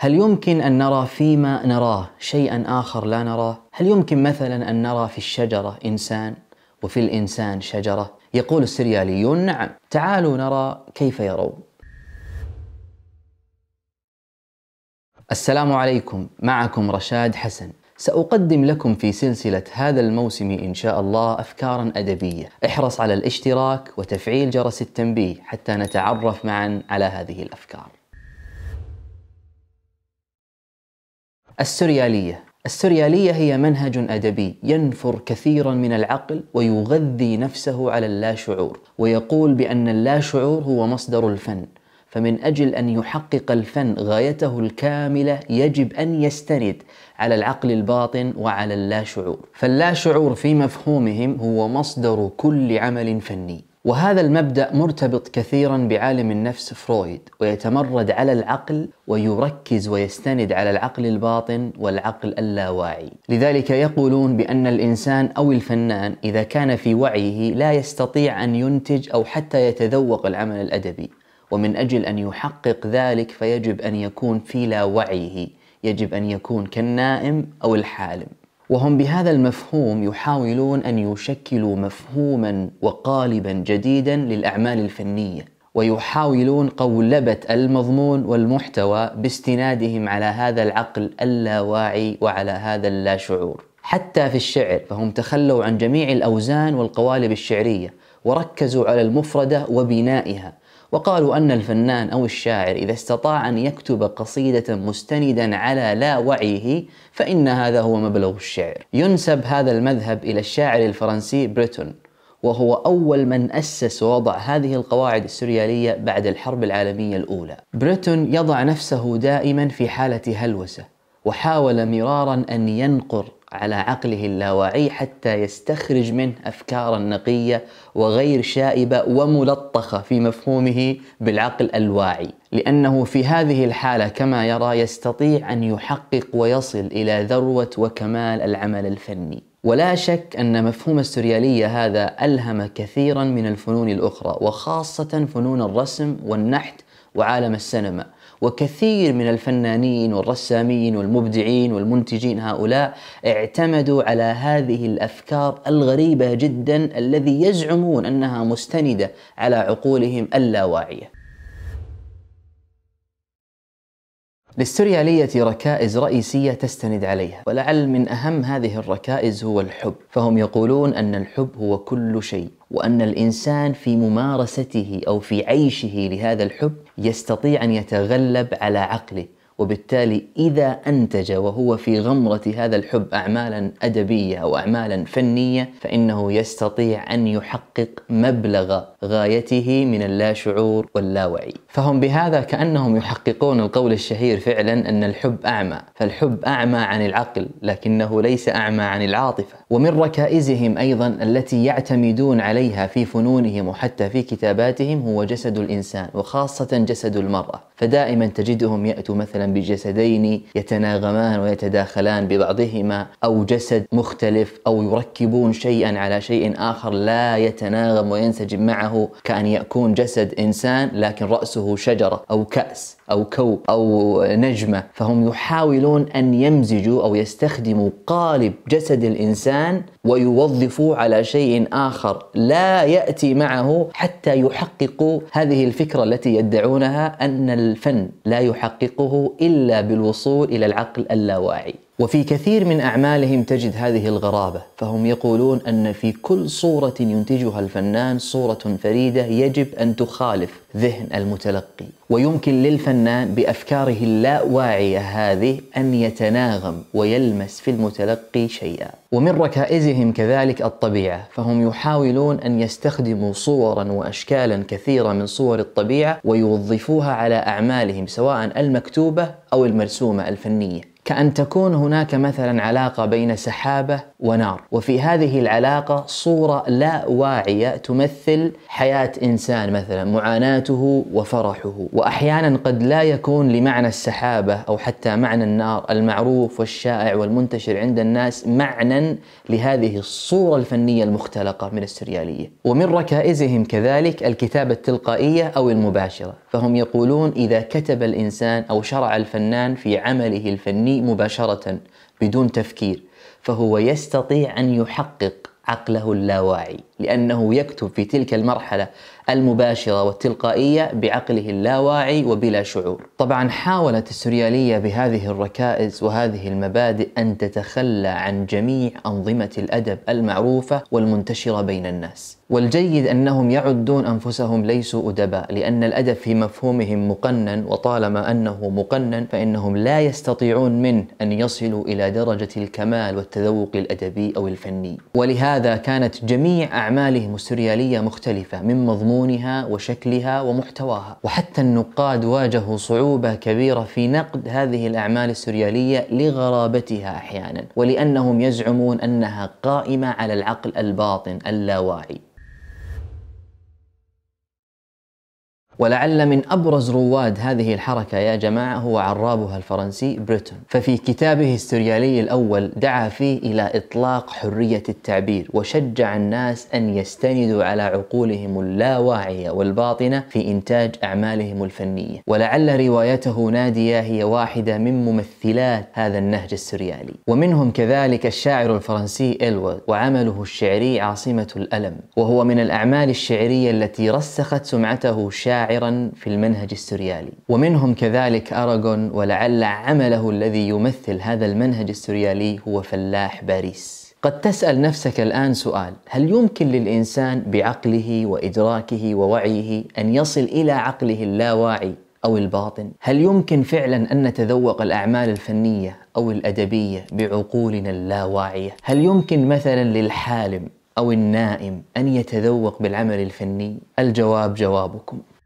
هل يمكن أن نرى فيما نراه شيئا آخر لا نراه؟ هل يمكن مثلا أن نرى في الشجرة إنسان وفي الإنسان شجرة؟ يقول السرياليون نعم تعالوا نرى كيف يرون السلام عليكم معكم رشاد حسن سأقدم لكم في سلسلة هذا الموسم إن شاء الله أفكارا أدبية احرص على الاشتراك وتفعيل جرس التنبيه حتى نتعرف معا على هذه الأفكار السرياليه السرياليه هي منهج ادبي ينفر كثيرا من العقل ويغذي نفسه على اللاشعور ويقول بان اللاشعور هو مصدر الفن فمن اجل ان يحقق الفن غايته الكامله يجب ان يستند على العقل الباطن وعلى اللاشعور فاللاشعور في مفهومهم هو مصدر كل عمل فني وهذا المبدا مرتبط كثيرا بعالم النفس فرويد ويتمرد على العقل ويركز ويستند على العقل الباطن والعقل اللاواعي لذلك يقولون بان الانسان او الفنان اذا كان في وعيه لا يستطيع ان ينتج او حتى يتذوق العمل الادبي ومن اجل ان يحقق ذلك فيجب ان يكون في لا وعيه يجب ان يكون كالنائم او الحالم وهم بهذا المفهوم يحاولون ان يشكلوا مفهوما وقالبا جديدا للاعمال الفنيه ويحاولون قولبه المضمون والمحتوى باستنادهم على هذا العقل اللاواعي وعلى هذا اللاشعور حتى في الشعر فهم تخلوا عن جميع الاوزان والقوالب الشعريه وركزوا على المفرده وبنائها وقالوا أن الفنان أو الشاعر إذا استطاع أن يكتب قصيدة مستندا على لا وعيه فإن هذا هو مبلغ الشعر ينسب هذا المذهب إلى الشاعر الفرنسي بريتون وهو أول من أسس ووضع هذه القواعد السريالية بعد الحرب العالمية الأولى بريتون يضع نفسه دائما في حالة هلوسة وحاول مرارا أن ينقر على عقله اللاواعي حتى يستخرج منه أفكارا نقية وغير شائبة وملطخة في مفهومه بالعقل الواعي لأنه في هذه الحالة كما يرى يستطيع أن يحقق ويصل إلى ذروة وكمال العمل الفني ولا شك أن مفهوم السريالية هذا ألهم كثيرا من الفنون الأخرى وخاصة فنون الرسم والنحت وعالم السينما وكثير من الفنانين والرسامين والمبدعين والمنتجين هؤلاء اعتمدوا على هذه الافكار الغريبه جدا الذي يزعمون انها مستنده على عقولهم اللاواعيه للسريالية ركائز رئيسية تستند عليها ولعل من أهم هذه الركائز هو الحب فهم يقولون أن الحب هو كل شيء وأن الإنسان في ممارسته أو في عيشه لهذا الحب يستطيع أن يتغلب على عقله وبالتالي إذا أنتج وهو في غمرة هذا الحب أعمالا أدبية أو أعمالا فنية فإنه يستطيع أن يحقق مبلغ غايته من اللاشعور واللاوعي فهم بهذا كأنهم يحققون القول الشهير فعلا أن الحب أعمى فالحب أعمى عن العقل لكنه ليس أعمى عن العاطفة ومن ركائزهم أيضا التي يعتمدون عليها في فنونهم وحتى في كتاباتهم هو جسد الإنسان وخاصة جسد المرأة فدائما تجدهم يأتوا مثلا بجسدين يتناغمان ويتداخلان ببعضهما أو جسد مختلف أو يركبون شيئا على شيء آخر لا يتناغم وينسجم معه كأن يكون جسد إنسان لكن رأسه شجرة أو كأس أو كوب أو نجمة فهم يحاولون أن يمزجوا أو يستخدموا قالب جسد الإنسان ويوظفوا على شيء آخر لا يأتي معه حتى يحققوا هذه الفكرة التي يدعونها أن الفن لا يحققه إلا بالوصول إلى العقل اللاواعي وفي كثير من أعمالهم تجد هذه الغرابة فهم يقولون أن في كل صورة ينتجها الفنان صورة فريدة يجب أن تخالف ذهن المتلقي ويمكن للفنان بأفكاره اللاواعية هذه أن يتناغم ويلمس في المتلقي شيئا ومن ركائزهم كذلك الطبيعة فهم يحاولون أن يستخدموا صورا وأشكالا كثيرة من صور الطبيعة ويوظفوها على أعمالهم سواء المكتوبة أو المرسومة الفنية كأن تكون هناك مثلا علاقة بين سحابة ونار وفي هذه العلاقة صورة لا واعية تمثل حياة إنسان مثلا معاناته وفرحه وأحيانا قد لا يكون لمعنى السحابة أو حتى معنى النار المعروف والشائع والمنتشر عند الناس معنى لهذه الصورة الفنية المختلقة من السريالية ومن ركائزهم كذلك الكتابة التلقائية أو المباشرة فهم يقولون إذا كتب الإنسان أو شرع الفنان في عمله الفني مباشره بدون تفكير فهو يستطيع ان يحقق عقله اللاواعي لأنه يكتب في تلك المرحلة المباشرة والتلقائية بعقله اللاواعي وبلا شعور. طبعا حاولت السريالية بهذه الركائز وهذه المبادئ أن تتخلى عن جميع أنظمة الأدب المعروفة والمنتشرة بين الناس. والجيد أنهم يعدون أنفسهم ليسوا أدباء لأن الأدب في مفهومهم مقنن وطالما أنه مقنن فإنهم لا يستطيعون منه أن يصلوا إلى درجة الكمال والتذوق الأدبي أو الفني ولهذا كانت جميع أعمالهم السريالية مختلفة من مضمونها وشكلها ومحتواها وحتى النقاد واجهوا صعوبة كبيرة في نقد هذه الأعمال السريالية لغرابتها أحيانا ولأنهم يزعمون أنها قائمة على العقل الباطن اللاواعي ولعل من أبرز رواد هذه الحركة يا جماعة هو عرابها الفرنسي بريتون ففي كتابه السريالي الأول دعا فيه إلى إطلاق حرية التعبير وشجع الناس أن يستندوا على عقولهم اللاواعية والباطنة في إنتاج أعمالهم الفنية ولعل روايته نادية هي واحدة من ممثلات هذا النهج السريالي، ومنهم كذلك الشاعر الفرنسي إلوارد وعمله الشعري عاصمة الألم وهو من الأعمال الشعرية التي رسخت سمعته شاعر شاعرا في المنهج السريالي ومنهم كذلك أراغون ولعل عمله الذي يمثل هذا المنهج السريالي هو فلاح باريس قد تسأل نفسك الآن سؤال هل يمكن للإنسان بعقله وإدراكه ووعيه أن يصل إلى عقله اللاواعي أو الباطن؟ هل يمكن فعلا أن نتذوق الأعمال الفنية أو الأدبية بعقولنا اللاواعية؟ هل يمكن مثلا للحالم أو النائم أن يتذوق بالعمل الفني؟ الجواب جوابكم